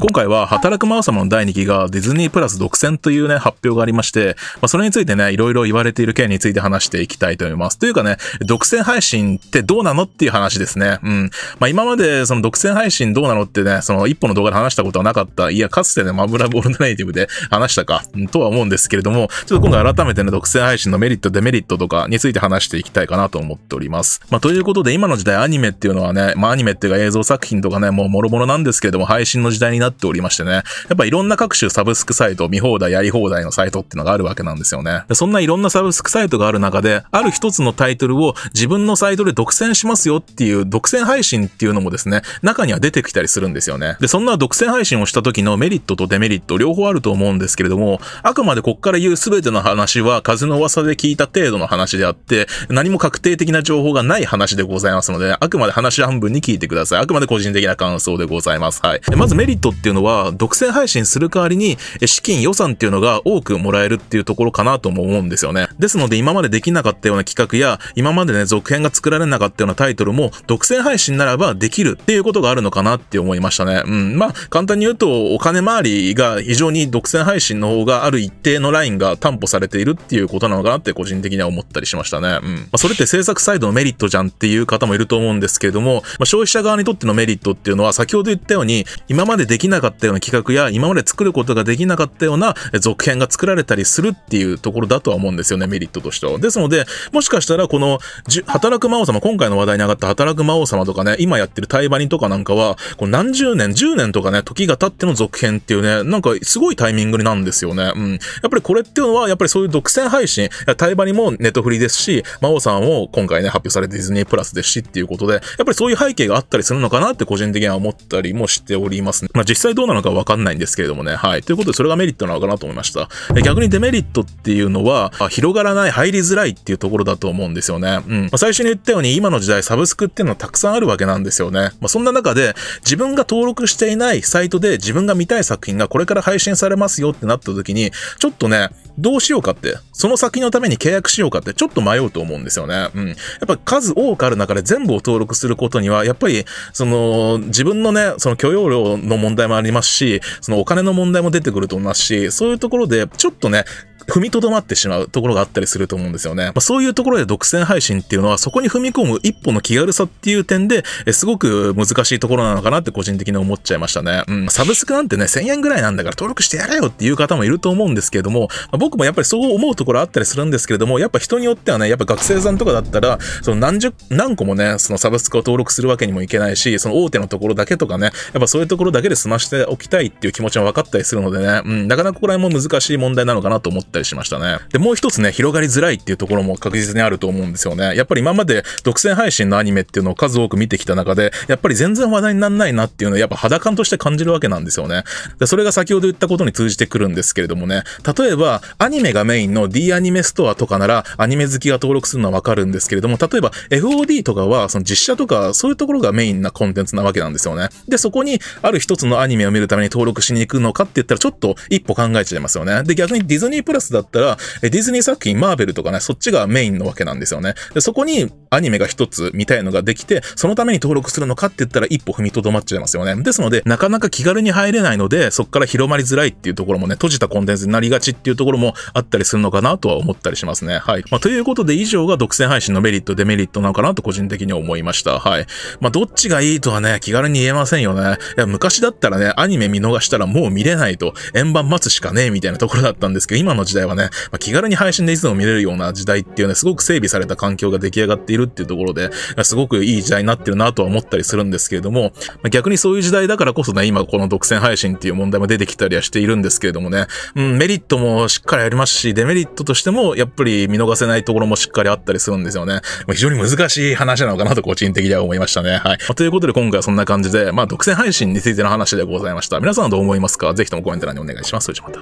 今回は、働く魔王様の第2期がディズニープラス独占というね、発表がありまして、まあ、それについてね、いろいろ言われている件について話していきたいと思います。というかね、独占配信ってどうなのっていう話ですね。うん。まあ、今まで、その独占配信どうなのってね、その一本の動画で話したことはなかった。いや、かつてね、マブラボールネイティブで話したか、とは思うんですけれども、ちょっと今回改めてね、独占配信のメリット、デメリットとかについて話していきたいかなと思っております。まあ、ということで、今の時代アニメっていうのはね、まあ、アニメっていうか映像作品とかね、もう諸々なんですけれども、配信の時代になっておりましてね、やっぱいろんな各種サブスクサイト、見放題、やり放題のサイトってのがあるわけなんですよね。そんないろんなサブスクサイトがある中で、ある一つのタイトルを自分のサイトで独占しますよっていう独占配信っていうのもですね、中には出てきたりするんですよね。で、そんな独占配信をした時のメリットとデメリット両方あると思うんですけれども、あくまでこっから言う全ての話は風の噂で聞いた程度の話であって、何も確定的な情報がない話でございますので、あくまで話半分に聞いてください。あくまで個人的な感想でございます。はい。まずメリットっっていうのは、独占配信する代わりに、資金予算っていうのが多くもらえるっていうところかなとも思うんですよね。ですので、今までできなかったような企画や、今までね、続編が作られなかったようなタイトルも、独占配信ならばできるっていうことがあるのかなって思いましたね。うん。まあ、簡単に言うと、お金回りが非常に独占配信の方がある一定のラインが担保されているっていうことなのかなって個人的には思ったりしましたね。うん。まあ、それって制作サイドのメリットじゃんっていう方もいると思うんですけれども、まあ、消費者側にとってのメリットっていうのは、先ほど言ったように、今までできなかったような企画や、今まで作ることができなかったような続編が作られたりするっていうところだとは思うんですよね、メリットとしては。ですので、もしかしたらこの、働く魔王様、今回の話題に上がった働く魔王様とかね、今やってる対話バとかなんかは、こう何十年、十年とかね、時が経っての続編っていうね、なんかすごいタイミングなんですよね。うん。やっぱりこれっていうのは、やっぱりそういう独占配信、対話にもネットフリーですし、魔王さんも今回ね、発表されてディズニープラスですしっていうことで、やっぱりそういう背景があったりするのかなって個人的には思ったりもしておりますね。まあ実際どうなのかわかんないんですけれどもね。はい。ということで、それがメリットなのかなと思いました。逆にデメリットっていうのは、広がらない、入りづらいっていうところだと思うんですよね。うん。まあ、最初に言ったように、今の時代、サブスクっていうのはたくさんあるわけなんですよね。まあ、そんな中で、自分が登録していないサイトで自分が見たい作品がこれから配信されますよってなった時に、ちょっとね、どうしようかって、その先のために契約しようかってちょっと迷うと思うんですよね。うん。やっぱ数多くある中で全部を登録することには、やっぱり、その、自分のね、その許容量の問題もありますし、そのお金の問題も出てくると思いますし、そういうところで、ちょっとね、踏みとどまってしまうところがあったりすると思うんですよね。まあ、そういうところで独占配信っていうのは、そこに踏み込む一歩の気軽さっていう点で、すごく難しいところなのかなって個人的に思っちゃいましたね。うん、サブスクなんてね、1000円ぐらいなんだから登録してやれよっていう方もいると思うんですけれども、まあ、僕もやっぱりそう思うところあったりするんですけれども、やっぱ人によってはね、やっぱ学生さんとかだったら、その何十、何個もね、そのサブスクを登録するわけにもいけないし、その大手のところだけとかね、やっぱそういうところだけで済ましておきたいっていう気持ちも分かったりするのでね、うん、なかなかここら辺も難しい問題なのかなと思ってったりしましたね。で、もう一つね、広がりづらいっていうところも確実にあると思うんですよね。やっぱり今まで独占配信のアニメっていうのを数多く見てきた中で、やっぱり全然話題になんないなっていうのはやっぱ肌感として感じるわけなんですよね。で、それが先ほど言ったことに通じてくるんですけれどもね、例えばアニメがメインの D アニメストアとかならアニメ好きが登録するのはわかるんですけれども、例えば FOD とかはその実写とかそういうところがメインなコンテンツなわけなんですよね。で、そこにある一つのアニメを見るために登録しに行くのかって言ったらちょっと一歩考えちゃいますよね。で、逆にディズニープララスだったら、ディズニー作品、マーベルとかね、そっちがメインのわけなんですよね。で、そこにアニメが一つ見たいのができて、そのために登録するのかって言ったら一歩踏みとどまっちゃいますよね。ですので、なかなか気軽に入れないので、そこから広まりづらいっていうところもね、閉じたコンテンツになりがちっていうところもあったりするのかなとは思ったりしますね。はい。まあ、ということで、以上が独占配信のメリット、デメリットなのかなと個人的に思いました。はい。まあ、どっちがいいとはね、気軽に言えませんよね。いや、昔だったらね、アニメ見逃したらもう見れないと、円盤待つしかねえみたいなところだったんですけど、今の時代はね、まあ、気軽に配信でいつでも見れるような時代っていうね、すごく整備された環境が出来上がっているっていうところで、すごくいい時代になってるなとは思ったりするんですけれども、まあ、逆にそういう時代だからこそね、今この独占配信っていう問題も出てきたりはしているんですけれどもね、うん、メリットもしっかりありますし、デメリットとしてもやっぱり見逃せないところもしっかりあったりするんですよね。ま非常に難しい話なのかなと個人的には思いましたね。はい。まということで今回はそんな感じで、まあ独占配信についての話でございました。皆さんはどう思いますかぜひともコメント欄にお願いします。それじゃまた。